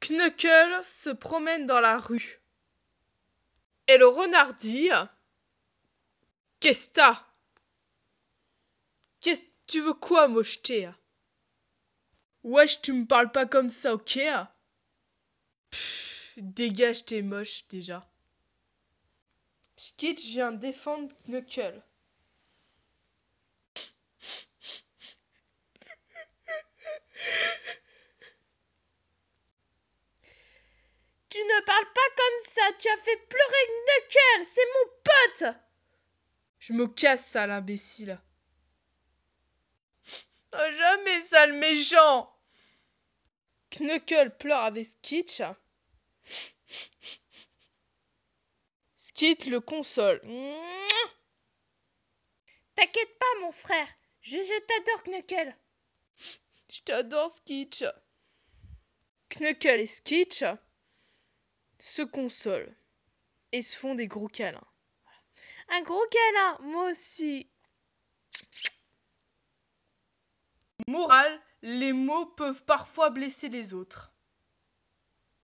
Knuckle se promène dans la rue. Et le renard dit Qu'est-ce que Qu'est-ce tu veux quoi, mocheté Wesh, tu me parles pas comme ça, ok Dégage, t'es moche déjà. je vient défendre Knuckle. Tu ne parles pas comme ça, tu as fait pleurer Knuckle, c'est mon pote Je me casse, ça, l'imbécile. Oh, jamais, sale méchant Knuckle pleure avec Skitch. Skitch le console. T'inquiète pas, mon frère. Je, je t'adore, Knuckle. Je t'adore, Skitch. Knuckle et Skitch se consolent et se font des gros câlins. Un gros câlin, moi aussi. Moral, les mots peuvent parfois blesser les autres.